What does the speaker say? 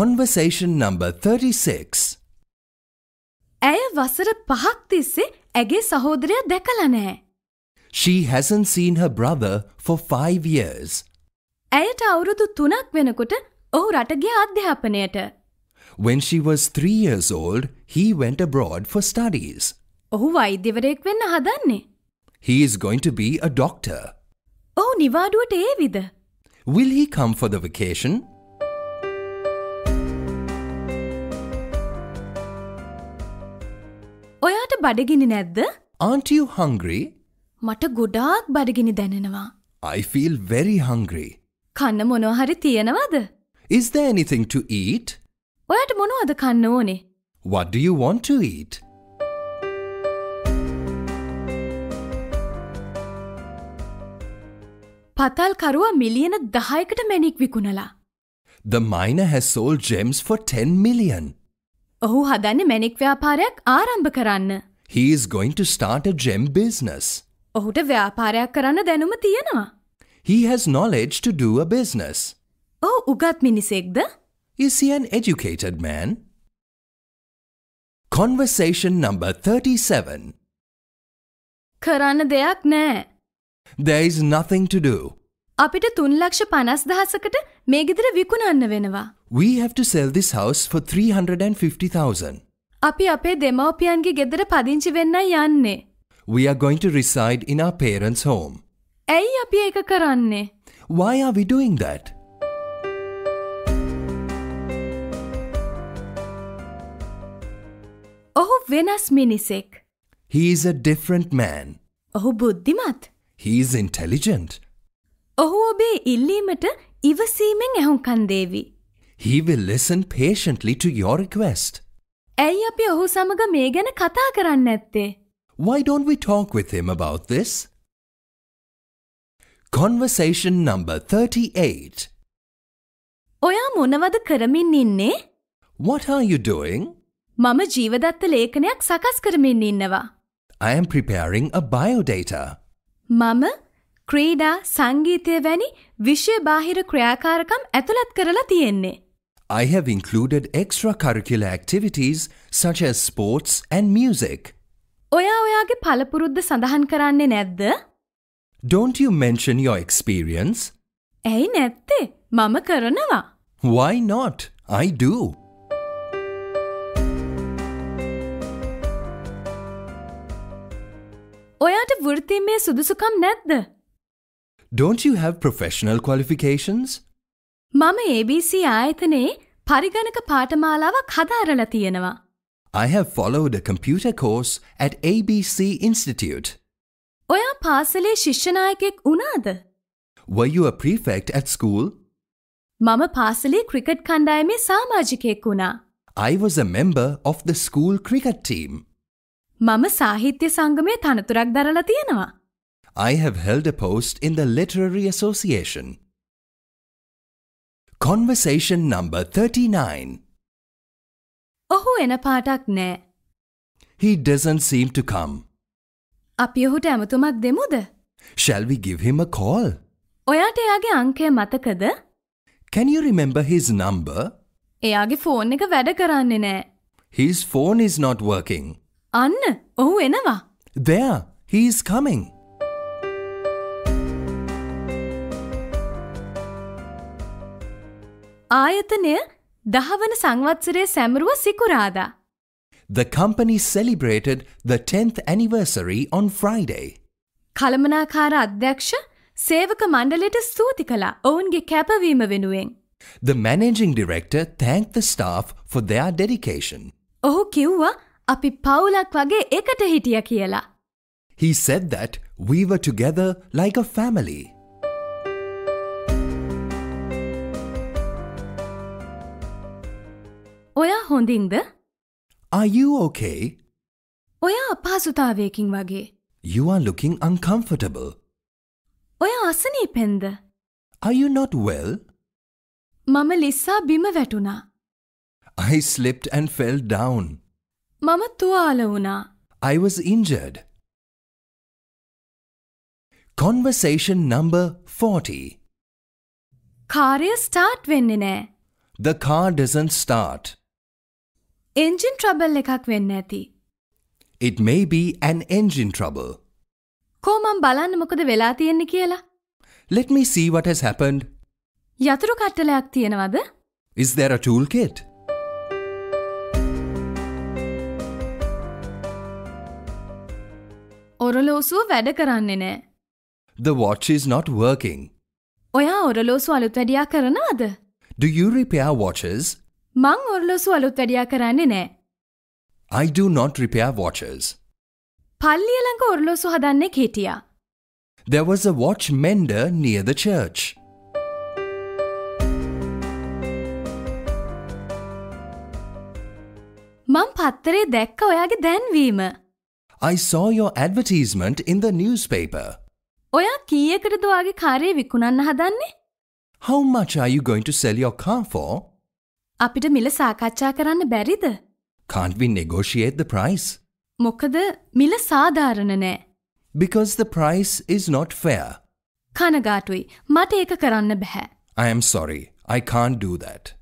Conversation number 36. ඇය වසර පහක් තිස්සේ ඇගේ සහෝදරයා දැකලා නැහැ. She hasn't seen her brother for 5 years. ඇයට අවුරුදු 3ක් වෙනකොට ඔහු රට ගිය අධ්‍යාපනයට. When she was 3 years old, he went abroad for studies. ඔහු වෛද්‍යවරයෙක් වෙන්න හදන්නේ. He is going to be a doctor. ඔහු නිවාඩුවට ඒවිද? Will he come for the vacation? බඩගිනි නැද්ද? Aren't you hungry? මට ගොඩාක් බඩගිනි දැනෙනවා. I feel very hungry. කන්න මොනවා හරි තියෙනවද? Is there anything to eat? ඔයාට මොනවද කන්න ඕනේ? What do you want to eat? පතල්කරුවා මිලියන දහයකට මැණික් විකුණලා. The miner has sold gems for 10 million. ඔහු හදන්නේ මැණික් ව්‍යාපාරයක් ආරම්භ කරන්න. He is going to start a gem business. ඔහුට ව්‍යාපාරයක් කරන්න දැනුම තියෙනවා. He has knowledge to do a business. ඔහු උගත් මිනිසෙක්ද? Is he an educated man? Conversation number 37. කරන්න දෙයක් නෑ. There is nothing to do. අපිට 350,000කට මේ ගෙදර විකුණන්න වෙනවා. We have to sell this house for 350,000. අපි අපේ දෙමව්පියන්ගේ ගෙදර පදිංචි වෙන්නයි යන්නේ. We are going to reside in our parents' home. ඇයි අපි ඒක කරන්නේ? Why are we doing that? ඔහු වෙනස් මිනිසෙක්. He is a different man. ඔහු බුද්ධිමත්. He is intelligent. ඔහු ඔබේ ඉල්ලීමට ඉවසීමෙන් ඇහුම්කන් දේවි. He will listen patiently to your request. ඇයි අපි ඔහු සමග මේ ගැන කතා කරන්න ඇත්තේ? Why don't we talk with him about this? Conversation number 38. ඔයා මොනවද කරමින් ඉන්නේ? What are you doing? මම ජීවදත්ත ලේඛනයක් සකස් කරමින් ඉන්නවා. I am preparing a biodata. මම ක්‍රීඩා සංගීතය වැනි විෂය බාහිර ක්‍රියාකාරකම් ඇතුළත් කරලා තියෙන්නේ. I have included extracurricular activities such as sports and music. නැද්ද? Don't you mention your experience? Why not? I do. නැද්ද? Don't you have professional qualifications? මම ABC ආයතනයේ පරිගණක පාඨමාලාවක් හදාරලා තියෙනවා. I have followed a computer course at ABC Institute. ඔයා පාසලේ ශිෂ්‍යනායකෙක් වුණාද? Were you a prefect at school? මම පාසලේ ක්‍රිකට් කණ්ඩායමේ සමාජිකයෙක් වුණා. I was a member of the school cricket team. මම සාහිත්‍ය සංගමේ තනතුරක් දරලා තියෙනවා. I have held a post in the literary association. Conversation number 39. ඔහු එන පාටක් නෑ. He doesn't seem to come. අපි ඔහුට ඇමතුමක් දෙමුද? Shall we give him a call? ඔයාට එයාගේ අංකය මතකද? Can you remember his number? එයාගේ ෆෝන් එක වැඩ කරන්නේ නෑ. His phone is not working. අන්න, ඔහු එනවා. There, he is coming. ආයතනය දහවන සංවත්සරය සැමරුව සිකුරාදා. The company celebrated the 10th anniversary on Friday. කළමනාකාර අධ්‍යක්ෂ සේවක මණ්ඩලයට ස්තුති කළා ඔවුන්ගේ කැපවීම වෙනුවෙන්. The managing director thanked the staff for their dedication. ඔහු කිව්වා අපි පවුලක් වගේ එකට හිටිය කියලා. He said that we were together like a family. හොඳින්ද? Are you okay? ඔයා අපහසුතාවයකින් වගේ. You are looking uncomfortable. ඔයා අසනීපෙන්ද? Are you not well? මම ලිස්සා බිම වැටුණා. I slipped and fell down. මම තුවාල වුණා. I was injured. Conversation number 40. කාරය ස්ටාර්ට් වෙන්නේ නෑ. The car doesn't start. Engine trouble එකක් වෙන්න ඇති. It may be an engine trouble. කෝමම් බලන්න මොකද වෙලා තියෙන්නේ කියලා. Let me see what has happened. යතුරු කට්ටලයක් තියෙනවද? Is there a toolkit? ඔරලෝසුව වැඩ කරන්නේ නෑ. The watch is not working. ඔයා ඔරලෝසු අලුත් වැඩියා කරනවද? Do you repair watches? මං ඔරලොසු අලුත් වැඩියා කරන්නේ නෑ. I do not repair watches. පල්ලිය ළඟ ඔරලොසු හදන්නෙක් හිටියා. There was a watch mender near the church. මං පත්තරේ දැක්ක ඔයාගේ දැන්වීම. I saw your advertisement in the newspaper. ඔයා කීයකටද ඔයාගේ කාර්යය විකුණන්න හදන්නේ? How much are you going to sell your car for? අපිට මිල සාකච්ඡා කරන්න බැරිද? Can't we negotiate the price? මොකද මිල සාධාරණ නෑ. Because the price is not fair. කනගාටුයි. මට ඒක කරන්න බෑ. I am sorry. I can't do that.